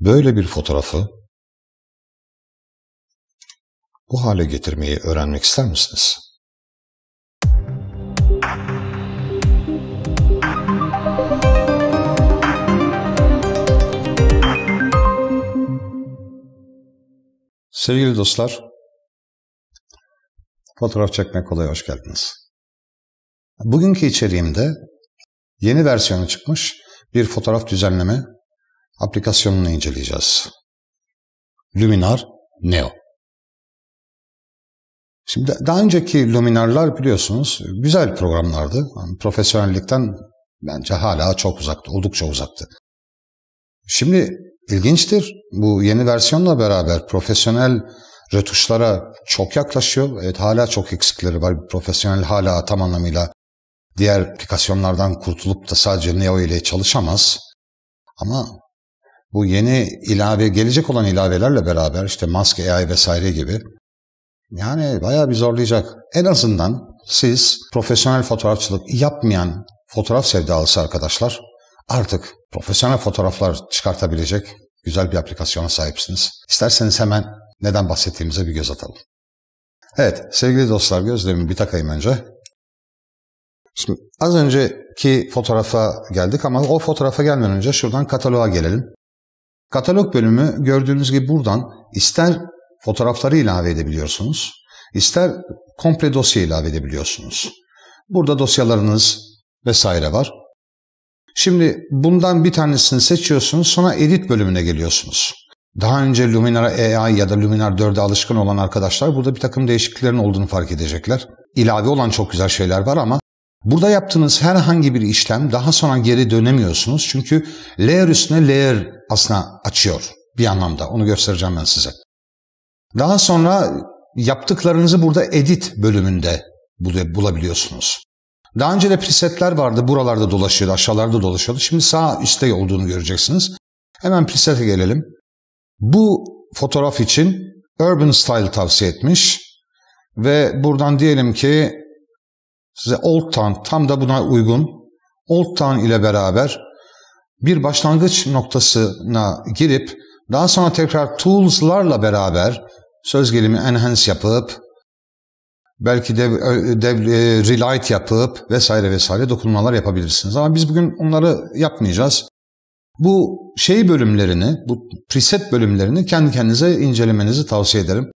böyle bir fotoğrafı bu hale getirmeyi öğrenmek ister misiniz? Sevgili dostlar, fotoğraf çekmek kolay hoş geldiniz. Bugünkü içeriğimde yeni versiyonu çıkmış bir fotoğraf düzenleme aplikasyonunu inceleyeceğiz. Luminar Neo. Şimdi daha önceki Luminar'lar biliyorsunuz güzel programlardı. Yani profesyonellikten bence hala çok uzaktı, oldukça uzaktı. Şimdi ilginçtir. Bu yeni versiyonla beraber profesyonel retuşlara çok yaklaşıyor. Evet hala çok eksikleri var. Profesyonel hala tam anlamıyla diğer aplikasyonlardan kurtulup da sadece Neo ile çalışamaz. Ama bu yeni ilave gelecek olan ilavelerle beraber işte maske, AI vesaire gibi yani bayağı bir zorlayacak. En azından siz profesyonel fotoğrafçılık yapmayan fotoğraf sevdalısı arkadaşlar artık profesyonel fotoğraflar çıkartabilecek güzel bir aplikasyona sahipsiniz. İsterseniz hemen neden bahsettiğimize bir göz atalım. Evet sevgili dostlar gözlerimi bir takayım önce. Şimdi az önceki fotoğrafa geldik ama o fotoğrafa gelmeden önce şuradan kataloğa gelelim. Katalog bölümü gördüğünüz gibi buradan ister fotoğrafları ilave edebiliyorsunuz, ister komple dosya ilave edebiliyorsunuz. Burada dosyalarınız vesaire var. Şimdi bundan bir tanesini seçiyorsunuz sonra edit bölümüne geliyorsunuz. Daha önce Luminar AI ya da Luminar 4'e alışkın olan arkadaşlar burada bir takım değişikliklerin olduğunu fark edecekler. İlave olan çok güzel şeyler var ama Burada yaptığınız herhangi bir işlem daha sonra geri dönemiyorsunuz. Çünkü layer üstüne layer aslında açıyor bir anlamda. Onu göstereceğim ben size. Daha sonra yaptıklarınızı burada edit bölümünde bulabiliyorsunuz. Daha önce de presetler vardı. Buralarda dolaşıyordu, aşağılarda dolaşıyordu. Şimdi sağ üstte olduğunu göreceksiniz. Hemen presete gelelim. Bu fotoğraf için Urban Style tavsiye etmiş. Ve buradan diyelim ki size Old Town tam da buna uygun Old Town ile beraber bir başlangıç noktasına girip daha sonra tekrar tools'larla beraber söz gelimi enhance yapıp belki dev, e, dev, e, relight yapıp vesaire vesaire dokunmalar yapabilirsiniz. Ama biz bugün onları yapmayacağız. Bu şey bölümlerini, bu preset bölümlerini kendi kendinize incelemenizi tavsiye ederim.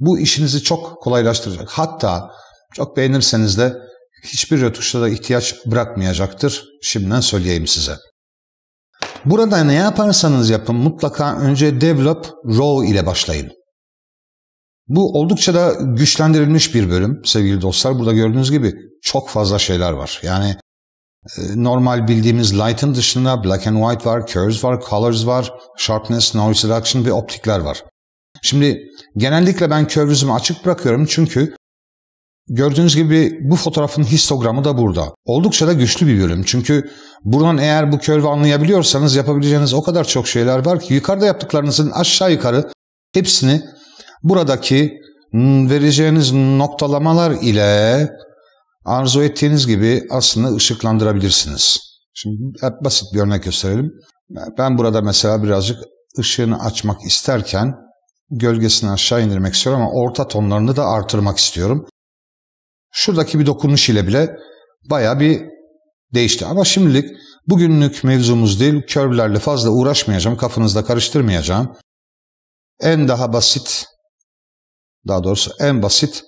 Bu işinizi çok kolaylaştıracak. Hatta çok beğenirseniz de hiçbir rötuşa da ihtiyaç bırakmayacaktır. Şimdiden söyleyeyim size. Burada ne yaparsanız yapın mutlaka önce develop row ile başlayın. Bu oldukça da güçlendirilmiş bir bölüm sevgili dostlar. Burada gördüğünüz gibi çok fazla şeyler var. Yani e, normal bildiğimiz light'ın dışında black and white var, curves var, colors var, sharpness, noise reduction ve optikler var. Şimdi genellikle ben curves'ımı açık bırakıyorum çünkü Gördüğünüz gibi bu fotoğrafın histogramı da burada. Oldukça da güçlü bir bölüm. Çünkü buradan eğer bu körve anlayabiliyorsanız yapabileceğiniz o kadar çok şeyler var ki yukarıda yaptıklarınızın aşağı yukarı hepsini buradaki vereceğiniz noktalamalar ile arzu ettiğiniz gibi aslında ışıklandırabilirsiniz. Şimdi basit bir örnek gösterelim. Ben burada mesela birazcık ışığını açmak isterken gölgesini aşağı indirmek istiyorum ama orta tonlarını da artırmak istiyorum şuradaki bir dokunuş ile bile baya bir değişti. Ama şimdilik bugünlük mevzumuz değil, körlerle fazla uğraşmayacağım, kafanızda karıştırmayacağım. En daha basit, daha doğrusu en basit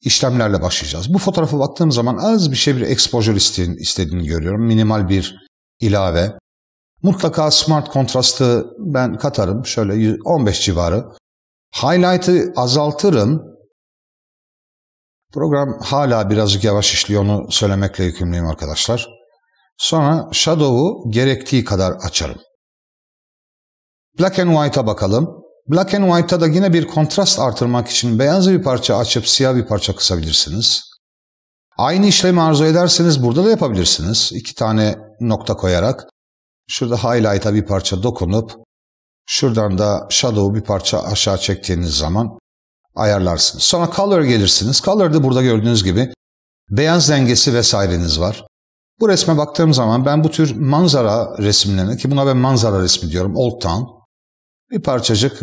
işlemlerle başlayacağız. Bu fotoğrafa baktığım zaman az bir şey bir exposure istediğini görüyorum. Minimal bir ilave. Mutlaka smart kontrastı ben katarım. Şöyle 15 civarı. Highlight'ı azaltırım. Program hala birazcık yavaş işliyor onu söylemekle yükümlüyüm arkadaşlar. Sonra Shadow'u gerektiği kadar açarım. Black and White'a bakalım. Black and White'ta da yine bir kontrast artırmak için beyaz bir parça açıp siyah bir parça kısabilirsiniz. Aynı işlemi arzu ederseniz burada da yapabilirsiniz. İki tane nokta koyarak. Şurada highlight'a bir parça dokunup şuradan da shadow'u bir parça aşağı çektiğiniz zaman ayarlarsınız. Sonra color gelirsiniz. Color'da burada gördüğünüz gibi beyaz dengesi vesaireniz var. Bu resme baktığım zaman ben bu tür manzara resimlerini ki buna ben manzara resmi diyorum Old Town bir parçacık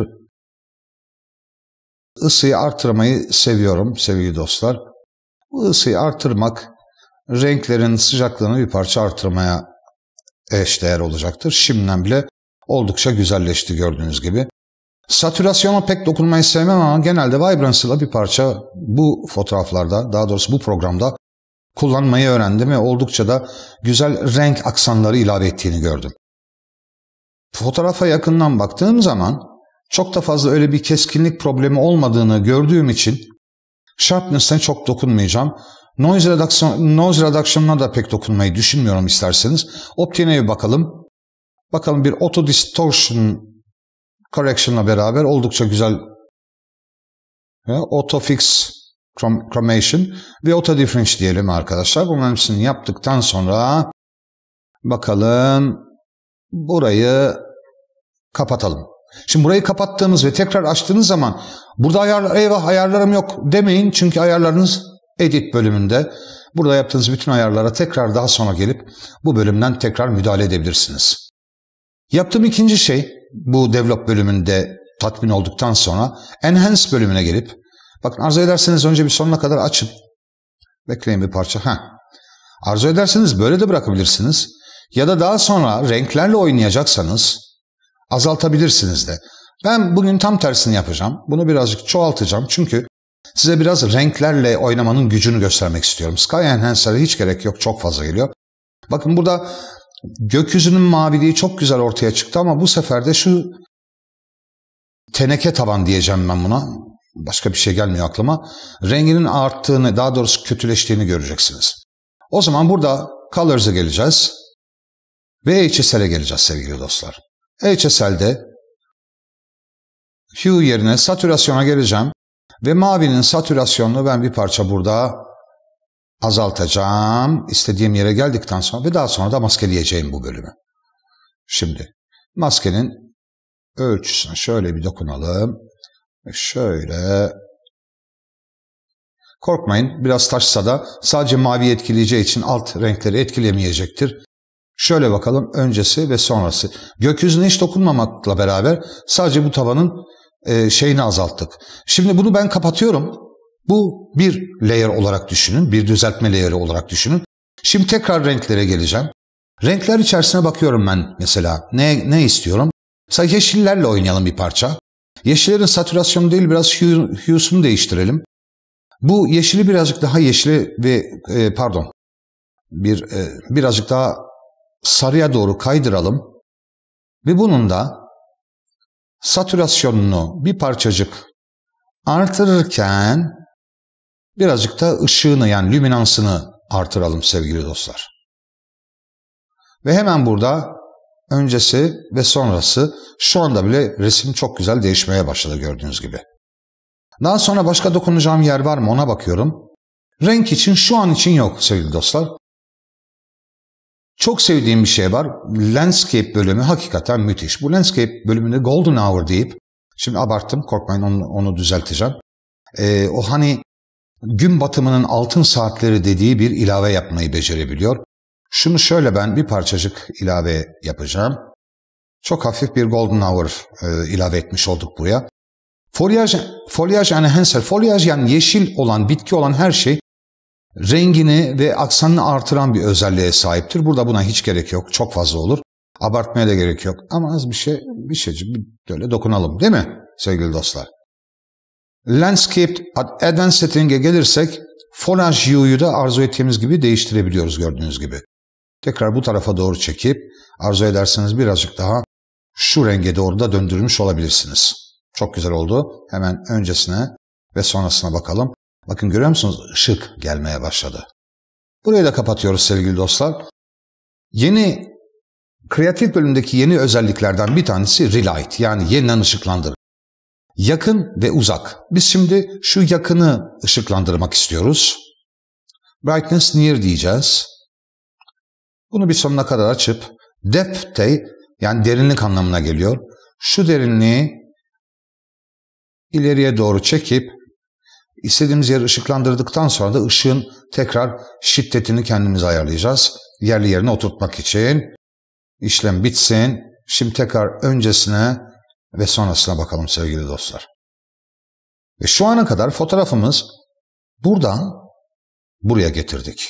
ısıyı artırmayı seviyorum sevgili dostlar. Bu ısıyı artırmak renklerin sıcaklığını bir parça artırmaya eşdeğer olacaktır. Şimdiden bile oldukça güzelleşti gördüğünüz gibi. Satürasyona pek dokunmayı sevmem ama genelde Vibrance'la bir parça bu fotoğraflarda, daha doğrusu bu programda kullanmayı öğrendim ve oldukça da güzel renk aksanları ilave ettiğini gördüm. Fotoğrafa yakından baktığım zaman çok da fazla öyle bir keskinlik problemi olmadığını gördüğüm için sharpness'e çok dokunmayacağım. Noise, reduction, noise reduction'ına da pek dokunmayı düşünmüyorum isterseniz. Optine'e bir bakalım. Bakalım bir auto distortion correction'la beraber oldukça güzel ya, e, autofix cromation ve auto difference diyelim arkadaşlar. Bunların hepsini yaptıktan sonra bakalım burayı kapatalım. Şimdi burayı kapattığınız ve tekrar açtığınız zaman burada ayar, eyvah ayarlarım yok demeyin. Çünkü ayarlarınız edit bölümünde. Burada yaptığınız bütün ayarlara tekrar daha sonra gelip bu bölümden tekrar müdahale edebilirsiniz. Yaptığım ikinci şey bu develop bölümünde tatmin olduktan sonra enhance bölümüne gelip bakın arzu ederseniz önce bir sonuna kadar açın. Bekleyin bir parça. Ha. Arzu ederseniz böyle de bırakabilirsiniz. Ya da daha sonra renklerle oynayacaksanız azaltabilirsiniz de. Ben bugün tam tersini yapacağım. Bunu birazcık çoğaltacağım çünkü size biraz renklerle oynamanın gücünü göstermek istiyorum. Sky Enhancer'a hiç gerek yok. Çok fazla geliyor. Bakın burada Gökyüzünün maviliği çok güzel ortaya çıktı ama bu sefer de şu teneke taban diyeceğim ben buna. Başka bir şey gelmiyor aklıma. Renginin arttığını, daha doğrusu kötüleştiğini göreceksiniz. O zaman burada Colors'a geleceğiz ve HSL'e geleceğiz sevgili dostlar. HSL'de Hue yerine satürasyona geleceğim ve mavinin satürasyonunu ben bir parça burada azaltacağım. istediğim yere geldikten sonra ve daha sonra da maskeleyeceğim bu bölümü. Şimdi maskenin ölçüsüne şöyle bir dokunalım. Şöyle Korkmayın biraz taşsa da sadece mavi etkileyeceği için alt renkleri etkilemeyecektir. Şöyle bakalım öncesi ve sonrası. Gökyüzüne hiç dokunmamakla beraber sadece bu tavanın e, şeyini azalttık. Şimdi bunu ben kapatıyorum. Bu bir layer olarak düşünün, bir düzeltme layer'ı olarak düşünün. Şimdi tekrar renklere geleceğim. Renkler içerisine bakıyorum ben mesela. Ne, ne istiyorum? Mesela yeşillerle oynayalım bir parça. Yeşillerin satürasyonu değil biraz hue'sunu değiştirelim. Bu yeşili birazcık daha yeşili ve e, pardon bir e, birazcık daha sarıya doğru kaydıralım. Ve bunun da satürasyonunu bir parçacık artırırken birazcık da ışığını yani lüminansını artıralım sevgili dostlar. Ve hemen burada öncesi ve sonrası şu anda bile resim çok güzel değişmeye başladı gördüğünüz gibi. Daha sonra başka dokunacağım yer var mı ona bakıyorum. Renk için şu an için yok sevgili dostlar. Çok sevdiğim bir şey var. Landscape bölümü hakikaten müthiş. Bu landscape bölümünü golden hour deyip, şimdi abarttım korkmayın onu, onu düzelteceğim. Ee, o hani gün batımının altın saatleri dediği bir ilave yapmayı becerebiliyor. Şunu şöyle ben bir parçacık ilave yapacağım. Çok hafif bir golden hour e, ilave etmiş olduk buraya. Foliaj, foliaj yani hensel, foliaj yani yeşil olan, bitki olan her şey rengini ve aksanını artıran bir özelliğe sahiptir. Burada buna hiç gerek yok. Çok fazla olur. Abartmaya da gerek yok. Ama az bir şey, bir şeycik böyle dokunalım değil mi sevgili dostlar? Landscape Advanced Setting'e gelirsek foliage Hue'yu da arzu ettiğimiz gibi değiştirebiliyoruz gördüğünüz gibi. Tekrar bu tarafa doğru çekip arzu ederseniz birazcık daha şu renge doğru da döndürmüş olabilirsiniz. Çok güzel oldu. Hemen öncesine ve sonrasına bakalım. Bakın görüyor musunuz? Işık gelmeye başladı. Burayı da kapatıyoruz sevgili dostlar. Yeni kreatif bölümdeki yeni özelliklerden bir tanesi Relight yani yeniden ışıklandırma. Yakın ve uzak. Biz şimdi şu yakını ışıklandırmak istiyoruz. Brightness near diyeceğiz. Bunu bir sonuna kadar açıp depth yani derinlik anlamına geliyor. Şu derinliği ileriye doğru çekip istediğimiz yeri ışıklandırdıktan sonra da ışığın tekrar şiddetini kendimiz ayarlayacağız. Yerli yerine oturtmak için işlem bitsin. Şimdi tekrar öncesine ve sonrasına bakalım sevgili dostlar. Ve şu ana kadar fotoğrafımız buradan buraya getirdik.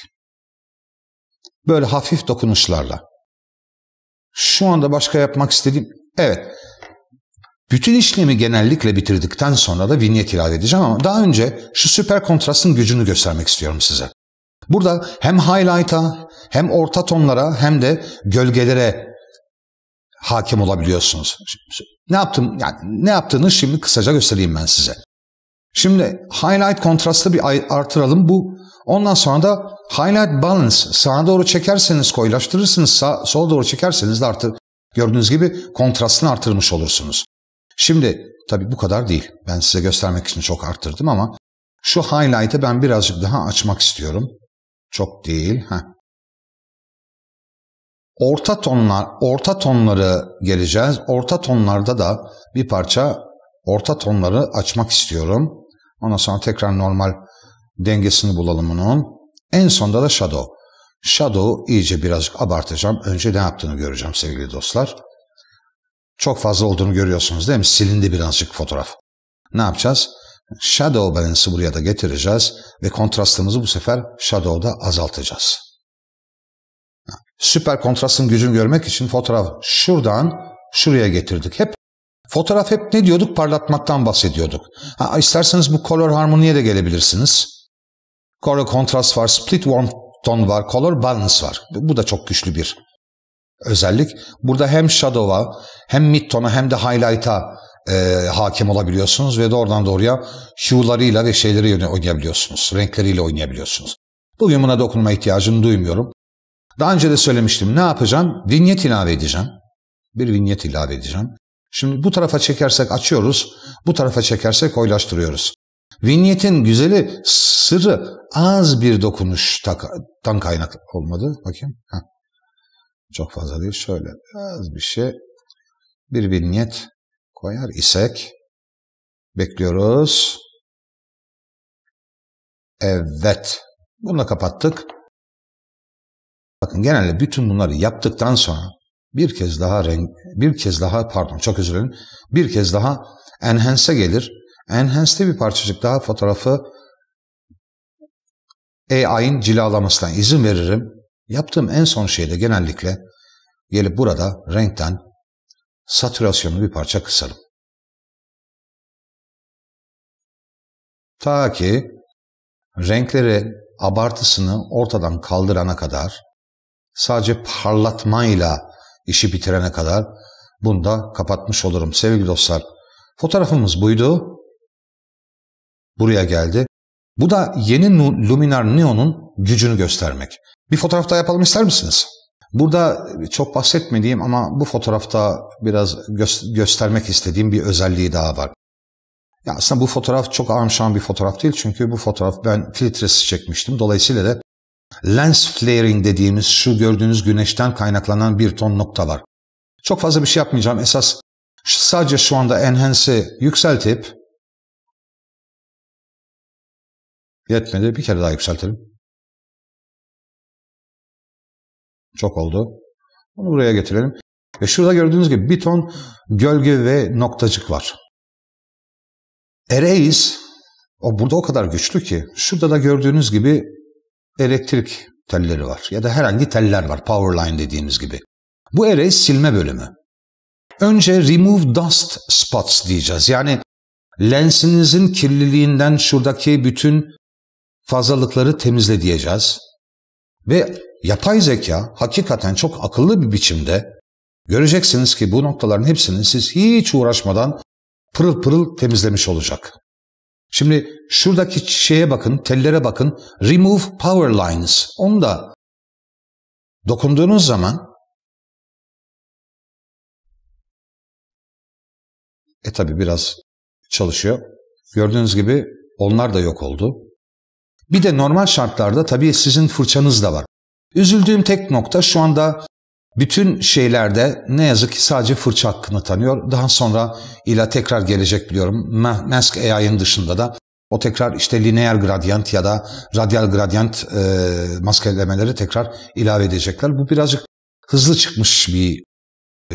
Böyle hafif dokunuşlarla. Şu anda başka yapmak istediğim... Evet. Bütün işlemi genellikle bitirdikten sonra da vinyet ilave edeceğim ama daha önce şu süper kontrastın gücünü göstermek istiyorum size. Burada hem highlight'a hem orta tonlara hem de gölgelere hakim olabiliyorsunuz. Ne yaptım yani ne yaptığını şimdi kısaca göstereyim ben size. Şimdi highlight kontrastı bir artıralım bu. Ondan sonra da highlight balance sağa doğru çekerseniz koyulaştırırsınız, sağ, sola doğru çekerseniz de artık gördüğünüz gibi kontrastını artırmış olursunuz. Şimdi tabii bu kadar değil. Ben size göstermek için çok arttırdım ama şu highlight'ı ben birazcık daha açmak istiyorum. Çok değil. Heh. Orta tonlar, orta tonları geleceğiz. Orta tonlarda da bir parça orta tonları açmak istiyorum. Ondan sonra tekrar normal dengesini bulalım onun. En sonda da shadow. Shadow iyice birazcık abartacağım. Önce ne yaptığını göreceğim sevgili dostlar. Çok fazla olduğunu görüyorsunuz değil mi? Silindi birazcık fotoğraf. Ne yapacağız? Shadow balance'ı buraya da getireceğiz ve kontrastımızı bu sefer shadow'da azaltacağız süper kontrastın gücünü görmek için fotoğraf şuradan şuraya getirdik. Hep fotoğraf hep ne diyorduk? Parlatmaktan bahsediyorduk. Ha, isterseniz bu color harmoniye de gelebilirsiniz. Color kontrast var, split warm tone var, color balance var. Bu da çok güçlü bir özellik. Burada hem shadow'a hem mid tona hem de highlight'a e, hakim olabiliyorsunuz ve doğrudan doğruya hue'larıyla ve şeyleri oynayabiliyorsunuz. Renkleriyle oynayabiliyorsunuz. Bugün buna dokunma ihtiyacını duymuyorum. Daha önce de söylemiştim. Ne yapacağım? Vinyet ilave edeceğim. Bir vinyet ilave edeceğim. Şimdi bu tarafa çekersek açıyoruz. Bu tarafa çekersek koyulaştırıyoruz. Vinyetin güzeli sırrı az bir dokunuştan kaynak olmadı. Bakayım. Heh. Çok fazla değil. Şöyle az bir şey. Bir vinyet koyar isek. Bekliyoruz. Evet. Bunu da kapattık. Bakın genelde bütün bunları yaptıktan sonra bir kez daha renk, bir kez daha pardon çok özür dilerim. Bir kez daha enhance'e gelir. Enhance'de bir parçacık daha fotoğrafı AI'ın cilalamasına izin veririm. Yaptığım en son şeyde genellikle gelip burada renkten satürasyonu bir parça kısarım. Ta ki renkleri abartısını ortadan kaldırana kadar Sadece parlatmayla işi bitirene kadar bunu da kapatmış olurum sevgili dostlar. Fotoğrafımız buydu. Buraya geldi. Bu da yeni Luminar Neo'nun gücünü göstermek. Bir fotoğraf daha yapalım ister misiniz? Burada çok bahsetmediğim ama bu fotoğrafta biraz gö- göstermek istediğim bir özelliği daha var. Ya aslında bu fotoğraf çok amşan bir fotoğraf değil çünkü bu fotoğraf ben filtresi çekmiştim. Dolayısıyla da lens flaring dediğimiz şu gördüğünüz güneşten kaynaklanan bir ton nokta var. Çok fazla bir şey yapmayacağım. Esas sadece şu anda enhance'i yükseltip yetmedi. Bir kere daha yükseltelim. Çok oldu. Bunu buraya getirelim. Ve şurada gördüğünüz gibi bir ton gölge ve noktacık var. Erase o burada o kadar güçlü ki şurada da gördüğünüz gibi elektrik telleri var ya da herhangi teller var power line dediğimiz gibi. Bu array silme bölümü. Önce remove dust spots diyeceğiz. Yani lensinizin kirliliğinden şuradaki bütün fazlalıkları temizle diyeceğiz. Ve yapay zeka hakikaten çok akıllı bir biçimde göreceksiniz ki bu noktaların hepsini siz hiç uğraşmadan pırıl pırıl temizlemiş olacak. Şimdi şuradaki şeye bakın, tellere bakın. Remove power lines. Onu da dokunduğunuz zaman e tabi biraz çalışıyor. Gördüğünüz gibi onlar da yok oldu. Bir de normal şartlarda tabii sizin fırçanız da var. Üzüldüğüm tek nokta şu anda bütün şeylerde ne yazık ki sadece fırça hakkını tanıyor. Daha sonra ila tekrar gelecek biliyorum. Mask AI'ın dışında da o tekrar işte lineer gradient ya da radial gradient e, maskelemeleri tekrar ilave edecekler. Bu birazcık hızlı çıkmış bir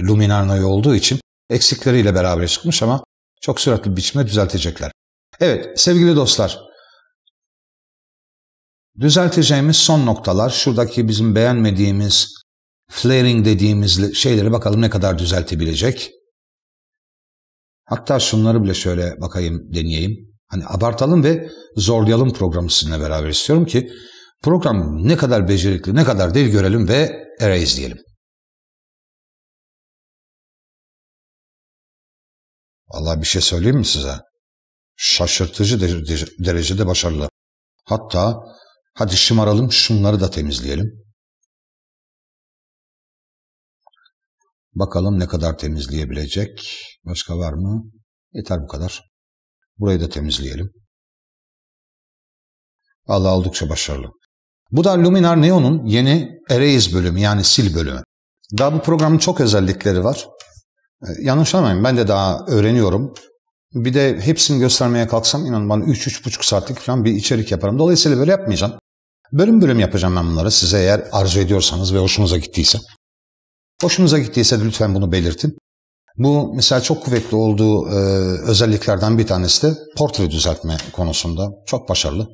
luminar noy olduğu için eksikleriyle beraber çıkmış ama çok süratli bir biçimde düzeltecekler. Evet sevgili dostlar düzelteceğimiz son noktalar şuradaki bizim beğenmediğimiz flaring dediğimiz şeyleri bakalım ne kadar düzeltebilecek. Hatta şunları bile şöyle bakayım, deneyeyim. Hani abartalım ve zorlayalım programı sizinle beraber istiyorum ki program ne kadar becerikli, ne kadar değil görelim ve erase diyelim. Allah bir şey söyleyeyim mi size? Şaşırtıcı derecede başarılı. Hatta hadi şımaralım şunları da temizleyelim. Bakalım ne kadar temizleyebilecek. Başka var mı? Yeter bu kadar. Burayı da temizleyelim. Allah oldukça başarılı. Bu da Luminar Neo'nun yeni Erase bölümü yani sil bölümü. Daha bu programın çok özellikleri var. Ee, Yanlışlamayın ben de daha öğreniyorum. Bir de hepsini göstermeye kalksam inan bana 3-3,5 saatlik falan bir içerik yaparım. Dolayısıyla böyle yapmayacağım. Bölüm bölüm yapacağım ben bunları size eğer arzu ediyorsanız ve hoşunuza gittiyse. Hoşunuza gittiyse de lütfen bunu belirtin. Bu mesela çok kuvvetli olduğu e, özelliklerden bir tanesi de portre düzeltme konusunda. Çok başarılı.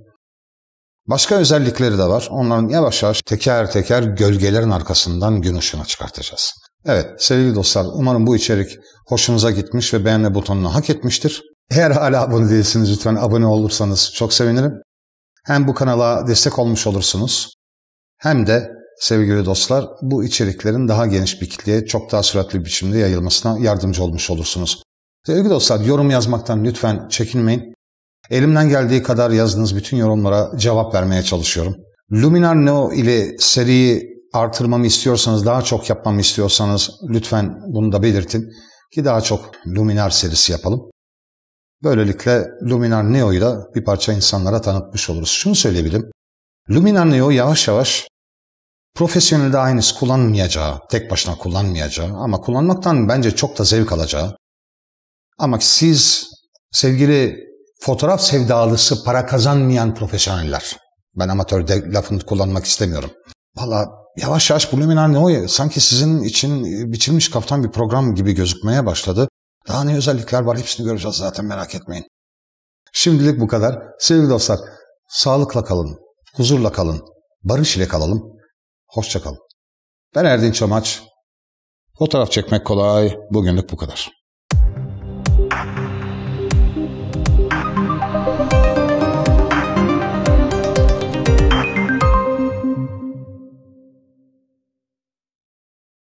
Başka özellikleri de var. Onların yavaş yavaş teker teker gölgelerin arkasından gün ışığına çıkartacağız. Evet sevgili dostlar umarım bu içerik hoşunuza gitmiş ve beğenme butonunu hak etmiştir. Eğer hala abone değilsiniz lütfen abone olursanız çok sevinirim. Hem bu kanala destek olmuş olursunuz hem de sevgili dostlar bu içeriklerin daha geniş bir kitleye çok daha süratli bir biçimde yayılmasına yardımcı olmuş olursunuz. Sevgili dostlar yorum yazmaktan lütfen çekinmeyin. Elimden geldiği kadar yazdığınız bütün yorumlara cevap vermeye çalışıyorum. Luminar Neo ile seriyi artırmamı istiyorsanız, daha çok yapmamı istiyorsanız lütfen bunu da belirtin ki daha çok Luminar serisi yapalım. Böylelikle Luminar Neo'yu da bir parça insanlara tanıtmış oluruz. Şunu söyleyebilirim. Luminar Neo yavaş yavaş Profesyonelde aynısı kullanmayacağı, tek başına kullanmayacağı ama kullanmaktan bence çok da zevk alacağı. Ama siz sevgili fotoğraf sevdalısı para kazanmayan profesyoneller. Ben amatör de lafını kullanmak istemiyorum. Valla yavaş yavaş bu Luminar Neo sanki sizin için e, biçilmiş kaftan bir program gibi gözükmeye başladı. Daha ne özellikler var hepsini göreceğiz zaten merak etmeyin. Şimdilik bu kadar. Sevgili dostlar sağlıkla kalın, huzurla kalın, barış ile kalalım. Hoşçakalın. Ben Erdinç Amaç. Fotoğraf çekmek kolay. Bugünlük bu kadar.